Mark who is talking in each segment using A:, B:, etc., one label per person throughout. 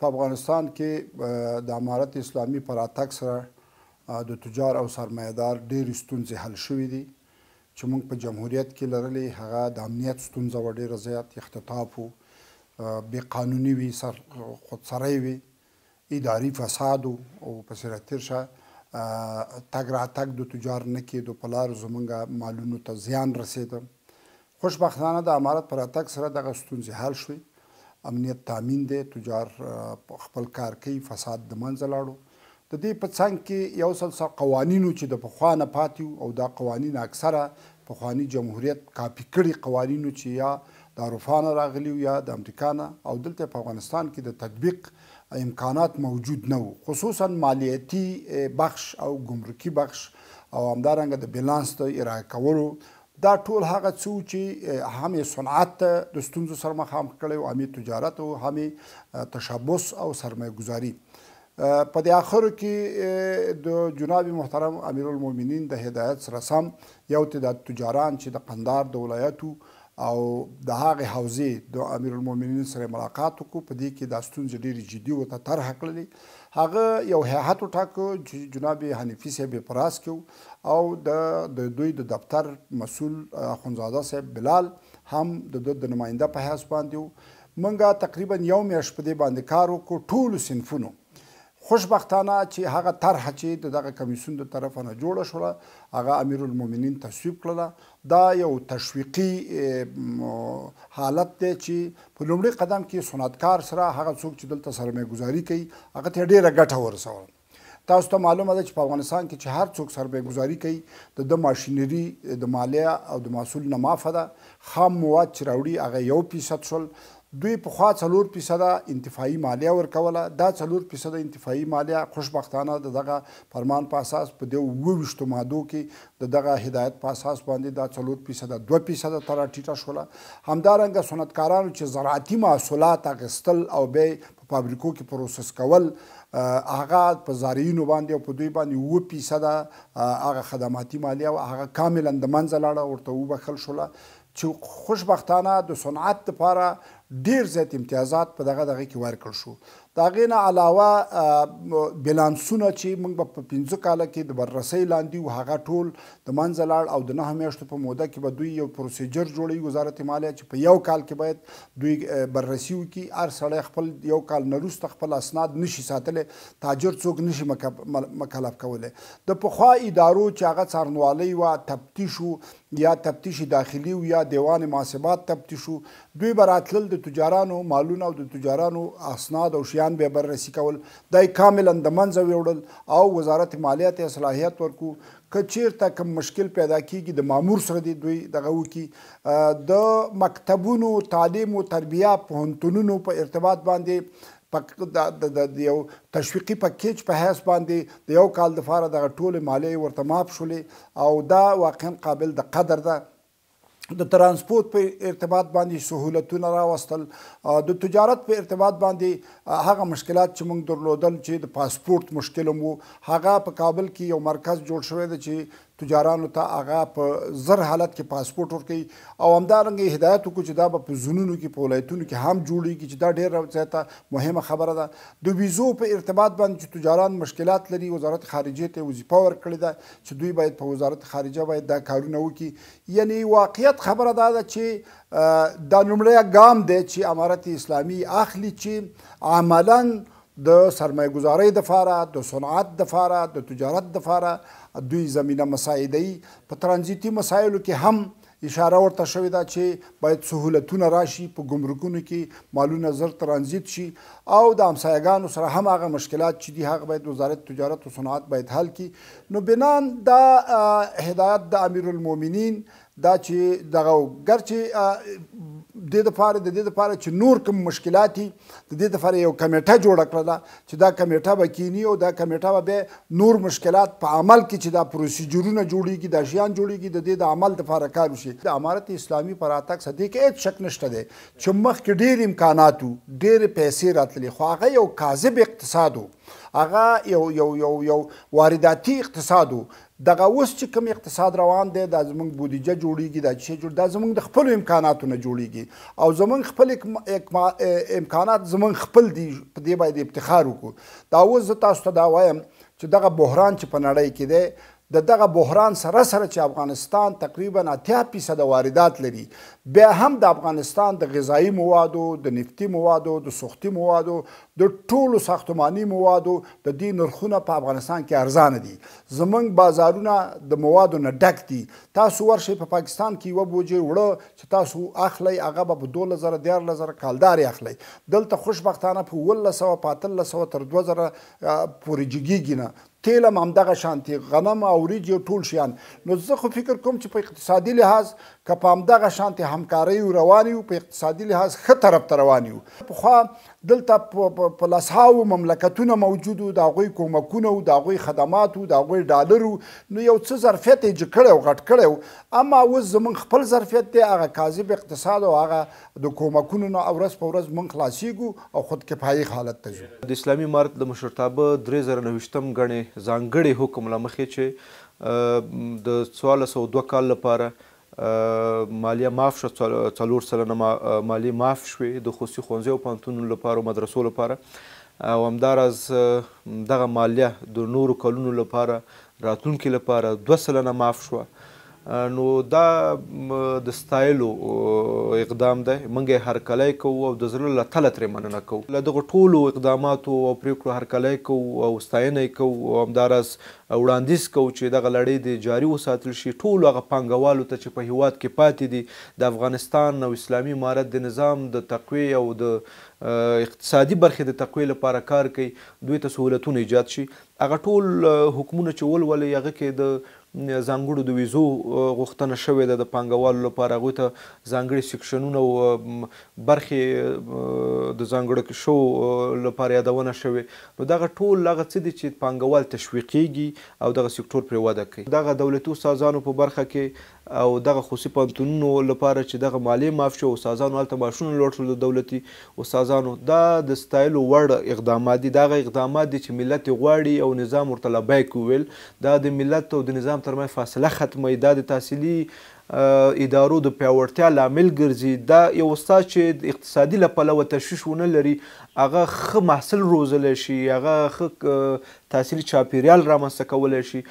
A: په افغانستان کې د امارت اسلامي پر اتک سره د تجار او سرمایدار ډېر ستونزې حل شوې دي چې موږ په جمهوریت کې لرلې هغه د امنیت ستونزه و ډېر زیات اختطاف وو بې قانوني وي سر خودسرۍ وي اداري فساد او پسې راتېر شه تګ راتګ د تجار نه کېدو په لارو زموږ مالونو ته زیان رسېده خوشبختانه د امارت پر اتک سره دغه ستونزې حل شوې امنیت تامین دی تجار خپل کار کوي فساد د منځه لاړو د دې په څنګ کې یو سلسله قوانینو چې د پخوا نه پاتې او دا قوانین اکثره پخوانی جمهوریت کاپی کړي قوانینو چې یا د اروپا راغلي یا د امریکا نه او دلته په افغانستان کې د تطبیق امکانات موجود نه وو خصوصا مالیاتی بخش او ګمرکی بخش او همدارنګه د بیلانس د ارائه کولو دا ټول هغه څو چې هم صنعت د ستونزو سره مخ هم کړي او هم تجارت او هم تشبث او سرمایه‌ګزاري په د اخر کې د جناب محترم امیر المؤمنین د هدایت سره سم یو تعداد تجاران چې د قندار د ولایتو او د هغه حوزې د امیر المؤمنین سره ملاقات وکړو په دې کې د ستونزې ډېری جدي و ته طرح کړلې هغه یو هیئات وټاکو چې جناب حنیفی صاحب پراس کړو او د د دوی د دفتر مسول خنزاده صاحب بلال هم د دوی د نماینده په حساب باندې منګه تقریبا یو میاشت په دې باندې کار وکړو ټول سنفونو خوشبختانه چې هغه طرح چې دغه کمیسون د طرفه نه جوړه شوه هغه امیرالمومنین تصویب کړله دا یو تشویقي حالت دی چې په لومړي قدم کې صنعتکار سره هغه څوک چې دلته سرمایهګزاري کوي هغه ته ډیره ګټه ورسوله تاسو ته معلومه ده چې په افغانستان کې چې هر څوک سرمایه‌ګزاري کوي د ماشينري د مالیه او د محصول نه معافه ده خام مواد چې راوړي هغه یو فیصد شول دوی په خوا څلور فیصده انتفاعي مالیه ورکوله دا څلور فیصده انتفاعي مالیه خوشبختانه د دغه فرمان په اساس په دې وویشتو مادو کې د دغه هدایت په اساس باندې دا څلور فیصده دوه فیصده تر ټیټه شوله همدارنګه صنعتکارانو چې زراعتي محصولات اخیستل او به په فابریکو کې پروسس کول هغه په زارعینو باندې او په دوی باندې و فیصده هغه خدماتي مالیه او هغه کاملا د منځه لاړه ورته وبخل شوله چې خوشبختانه د صنعت لپاره ډیر زیات امتیازات په دغه دغه کې ورکړ شو دا غینه علاوه بیلانسونه چې موږ په 15 کال کې د بررسي لاندې او هغه ټول د منځلړ او د نه میاشتو په موده کې به دوی یو پروسیجر جوړي وزارت مالیه چې په یو کال کې باید دوی بررسي وکړي هر سړی خپل یو کال نروسته خپل اسناد نشي ساتلی تاجر څوک نشي مکلف کولی د پخوا ادارو چې هغه څارنوالۍ وه تفتیش و یا تفتیش داخلي او یا دیوان محاسبات تفتیشو دوی براتل د تجارانو مالونه او د تجارانو اسناد او شیان به بررسي کول دای کاملا د منځو وړل او وزارت مالیات صلاحیت ورکو کچیر ته کوم مشکل پیدا کیږي د مامور سره دی دوی دغه وکی د مکتبونو تعلیم او تربیه په هنتونونو په ارتباط باندې پک د یو تشویقي پکیج په حساب باندې د یو کال د فار د ټوله مالی ورته ماپ شولې او دا واقعا قابل د قدر ده د ترانسپورت په ارتباط باندې سہولتونه راوستل د تجارت په ارتباط باندې هغه مشکلات چې موږ درلودل چې د پاسپورت مشکل مو هغه په کابل کې یو مرکز جوړ شوی دی چې تجارانو ته هغه په زر حالت کې پاسپورت ورکړي او همدارنګه هدایت وکړي چې دا په زونونو کې په ولایتونو کې هم جوړیږي چې دا ډیره زیاته مهمه خبره ده د ویزو په ارتباط باندې چې تجاران مشکلات لري وزارت خارجه ته وظیفه ورکړي ده چې دوی باید په وزارت خارجه باید دا کارونه وکړي یعنی واقعیت خبره ده چې دا, دا, دا نمړی ګام دی چې امارت اسلامي اخلي چې عملاً د سرمایه گذاری د فاره د صنعت د فاره د تجارت د فاره دوی زمينه مساعدي په ترانزیتي مسایلو کې هم اشاره ورته شوې ده چې باید سہولتونه راشي په ګمرکونو کې مالونه زر ترانزیت شي او د همسایګانو سره هم هغه مشکلات چې دي هغه باید وزارت تجارت او صنعت باید حل کړي نو بنان دا هدایت د امیر المؤمنین دا چې دغه ګرچې دې د فار د دې د فار چې نور کوم مشکلات دي د دې د فار یو کمیټه جوړ کړل چې دا کمیټه به کینی او دا کمیټه به نور مشکلات په عمل کې چې دا پروسیجرونه جوړیږي د شیان جوړیږي د دې د عمل د فار کار وشي د امارت اسلامي پر اتاک صدې کې هیڅ شک نشته دی چې مخ کې ډیر امکانات ډیر پیسې راتللې خو هغه یو کاذب اقتصاد وو هغه یو یو یو یو وارداتي اقتصاد دغه اوس چې کوم اقتصاد روان دی د زمونږ بودیجه جوړیږي د چې جوړ د زمونږ د خپل امکاناتو نه جوړیږي او زمونږ خپل امکانات زمونږ خپل دی په دې باندې افتخار وکړو دا اوس تاسو ته دا وایم چې دغه بحران چې په نړۍ کې دی د دغه بحران سره سره چې افغانستان تقریبا 80% واردات لري بیا هم د افغانستان د غذایی موادو د نفتی موادو د سوختي موادو د ټولو ساختماني موادو د دې نرخونه په افغانستان کې ارزانه دي زمونږ بازارونه د موادو نه ډک دي تاسو ورشي په پا پاکستان کې و بوجه وړه چې تاسو اخلي هغه په 2000 12000 کالدار اخلي دلته خوشبختانه په 1100 په 1300 تر 2000 پورې جګیږي نه تیل هم همدغه شانتي غنم او وریج ټول شیان نو زه خو فکر کوم چې په اقتصادي لحاظ که په همدغه شانتي همکارۍ روان یو په اقتصادي لحاظ ښه طرف ته روان یو پخوا دلته په لسهاو مملکتونه موجودو د هغوی کومکونه او د هغوی خدمات او د هغوی ډالر نو یو څه ظرفیت یې جوړ او غټ کړو اما اوس زمونږ خپل ظرفیت دی هغه کاذب اقتصاد او هغه د کومکونو نو اورس په ورځ مونږ خلاصيګو او خود کفایي حالت ته
B: ځو د اسلامي امارت د مشرتابه 3090م غنې ځانګړي حکم لمخې چې د 1402 کال لپاره مالیه معاف شو څلور سلنه مالی معاف شوې د خصوصي ښوونځیو او پوهنتونونو لپاره او مدرسو لپاره او همداراز دغه مالیه د نورو کلونو لپاره راتلونکي لپاره دوه سلنه معاف شوه نو دا د ستایلو اقدام دی منګه هر کله کو او د زړه له تله تر مننه کو له دغه ټولو اقداماتو او پریکړو هر کله کو او ستاینه کو او همدارس وړاندیز کو چې دغه لړۍ د جاري وساتل شي ټول هغه پانګوالو ته چې په هیواد کې پاتې دي د افغانستان او اسلامي امارت د نظام د تقویې او د اقتصادي برخې د تقویې لپاره کار کوي دوی ته سهولتونه ایجاد شي هغه ټول حکومتونه چې ولولې هغه کې د ځانګړو د ویزو غوښتنه شوې ده د پانګوالو لپاره هغوی ته ځانګړي سیکشنونه او برخې د ځانګړو شو لپاره یادونه شوې نو دغه ټول هغه څه دي چې پانګوال تشویقیږي او دغه سکتور پرې وده کوي دغه دولتي استازانو په برخه کې او دغه خصوصي پانتونونو لپاره چې دغه مالی معاف شو استادانو هلته معاشونه لوړ شول د دولتي استادانو دا د ستایلو وړ اقدامات دي دغه اقدامات دي چې ملت غواړي او نظام ورته لبیک وویل دا د ملت او د نظام ترمنځ فاصله ختموي دا د تحصیلي ادارو د پیاوړتیا لامل ګرځي دا یو استاد چې اقتصادي لپاره تشویش ونه لري هغه ښه محصول روزل شي هغه ښه تحصیل چاپیریال رامنځته کولی شي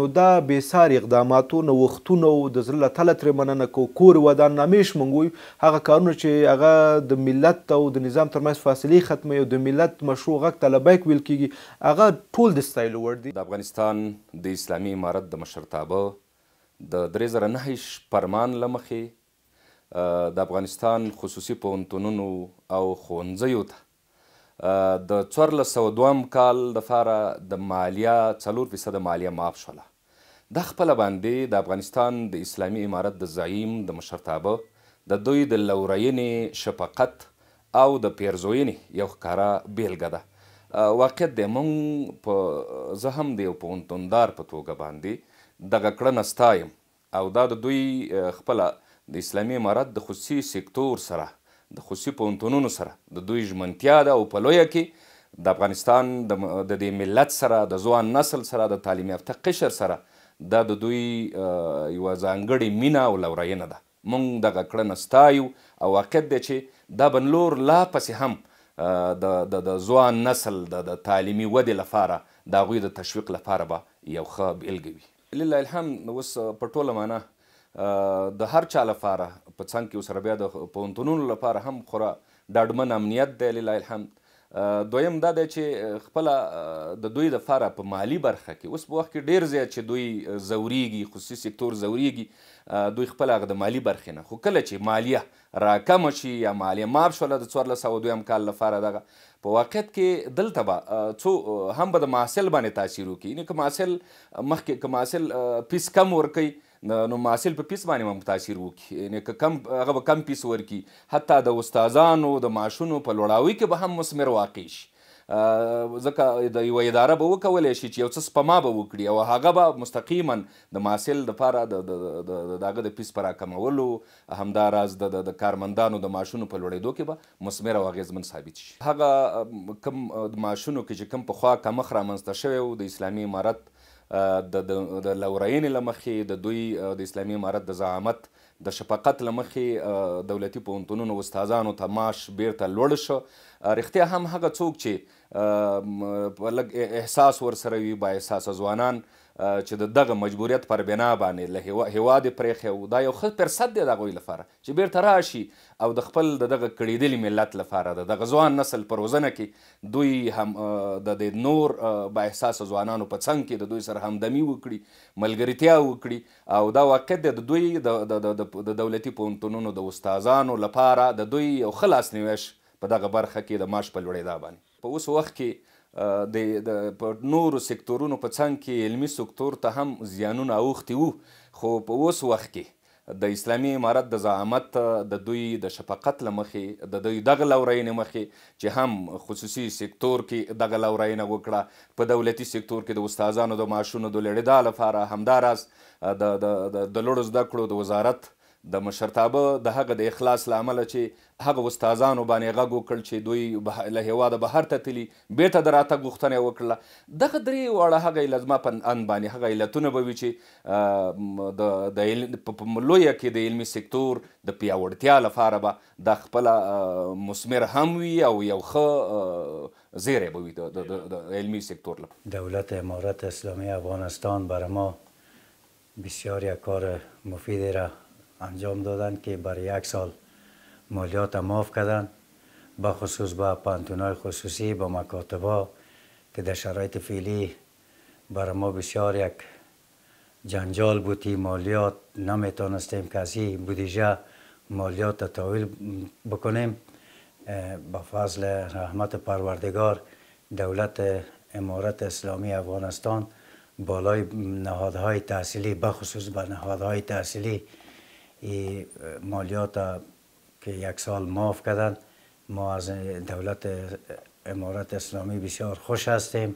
B: نو دا بېسار اقداماتو نوښتونو د زړه له تله ترې مننه کوو کور ودان نامې شمونږ هغه کارونه چې هغه د ملت او د نظام ترمنځ فاصلې ختموي او د ملت مشروع غږ ته لبیک ویل کېږي هغه ټول د ستایلو وړ دي د افغانستان د اسلامي امارت
C: د مشرتابه د درې زره نهه هیشت فرمان له مخې د افغانستان خصوصي پوهنتونونو او ښوونځیو ته د څوارلس سوه دوهم کال دپاره د مالیه څلور فیصده مالیه معاف شوله دا خپله باندې د افغانستان د اسلامي امارت د زعیم د مشرتابه د دوی د لورینې شفقت او د پیرزوینې یو ښکاره بیلګه ده واقعیت دی موږ په زه هم د یو پوهنتوندار په توګه باندې دغه کړنه ستایم او دا د دوی خپله د اسلامي امارت د خصوصي سکتور سره د خصوصي پوهنتونونو سره د دوی ژمنتیا ده او په لویه کې د افغانستان د دې ملت سره د ځوان نسل سره د تعلیم یافته قشر سره دا د دوی یوه ځانګړې مینه او لورینه ده مونږ دغه کړنه ستایو او واقعیت دی چې دا به نور لا پسې هم د د ځوان نسل د تعلیمي ودې لپاره د هغوی د تشویق لپاره به یو ښه بیلګه وي لله الحمد اوس په ټوله معنا د هر چا لپاره په څنګ کې اوس بیا د پوهنتونونو لپاره هم خورا ډاډمن امنیت دی لله الحمد دویم دا دی چې خپل د دوی د فاره په مالی برخه کې اوس په وخت کې ډیر زیات چې دوی زوريږي خصوصي سکتور زوريږي دوی خپل هغه د مالی برخې نه خو کله چې مالیه راکم شي یا مالیه ماب شوله د 1402 کال لپاره دغه په واقعیت کې دلته به څو هم به د محصل باندې تاثیر وکړي یعنې که محصل مخکې که محصل فیس کم ورکوي نو محصل په پیس باندې متاثر وکړي یعنې که کم هغه به کم پیس ورکړي حتی د استادانو د ماشونو په لوړاوي کې به هم مسمر واقع شي ځکه د یوه اداره به وکولی شي چې یو څه سپما به وکړي او هغه به مستقیما د محصل دپاره د هغه د پیس په راکمولو همداراز د کارمندانو د معاشونو په لوړېدو کې به مثمر او اغېزمن ثابت شي هغه کم د معاشونو کې چې کم پخوا کمښت رامنځته شوی و د اسلامي عمارت د د لورین لمخې د دوی د اسلامي امارت د زعامت د شفقت لمخې دولتي پونتونونو استادانو ته معاش بیرته لوړ شو رښتیا هم هغه څوک چې لګ احساس ور سره وي با احساس ځوانان چې د دغه مجبوریت پر بنا باندې له هیواد پرېښی و دا یو ښه فرصت دی د هغوی لپاره چې بیرته راشي او د خپل د دغه کړېدلي ملت لپاره د دغه ځوان نسل په روزنه کې دوی هم د دې نور بااحساسه ځوانانو په څنګ کې د دوی سره همدمي وکړي ملګرتیا وکړي او دا واقعیت دی د دوی د دولتي پوهنتونونو د استادانو لپاره د دوی یو ښه لاسنیوی په دغه برخه کې د معاش په لوړېدا باندې په اوس وخت کې د د نورو سکتورونو په څنګ کې علمي سکتور ته هم زیانونه اوختي وو خو په اوس وخت کې د اسلامي امارت د زعامت د دوی د شفقت لمخې د دوی دغه لورین مخې چې هم خصوصي سکتور کې دغه لورین وکړه په دولتي سکتور کې د استادانو د معاشونو د لړیدا لپاره همداراز د د د لوړو زده کړو د وزارت د مشرتابه د هغه د اخلاص لامل چې هغه استادانو باندې غږ وکړ چې دوی له هواده بهر ته تلي بیرته د راته غوښتنه وکړله دغه درې واړه هغه لازمه په ان باندې هغه علتونه به وي چې د د لویه کې د علمي سکتور د پیاوړتیا لپاره به د خپل مسمر هم وي او یو ښه زیری
D: به وي د علمی سکتور لپاره دولت امارت اسلامی افغانستان بر ما بسیار یک کار مفیدی را انجام دادن که برای یک سال مالیات معاف کردن با خصوص با پانتونای خصوصی با مکاتبا که در شرایط فعلی بر ما بسیار یک جنجال بودی مالیات نمیتونستیم کسی بودیجه مالیات تاویل بکنیم با فضل رحمت پروردگار دولت امارت اسلامی افغانستان بالای نهادهای تحصیلی بخصوص به نهادهای تحصیلی ای مالیات که یک سال معاف کردند ما از دولت امارت اسلامی بسیار خوش هستیم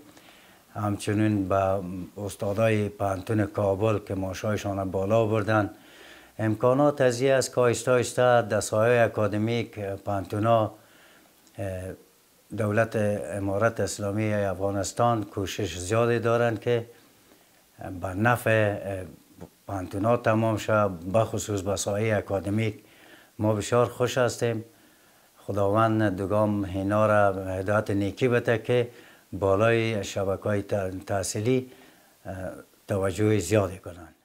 D: همچنین به استادای پانتون کابل که ماشایشان بالا بردن امکانات از یه از کایستا در دستهای اکادمیک پانتونا دولت امارت اسلامی افغانستان کوشش زیادی دارند که به نفع پانتونا تمام شد بخصوص به سایه اکادمیک ما بسیار خوش هستیم خداوند دوگام هینا را هدایت نیکی بده که بالای شبکه های تحصیلی توجه زیادی کنند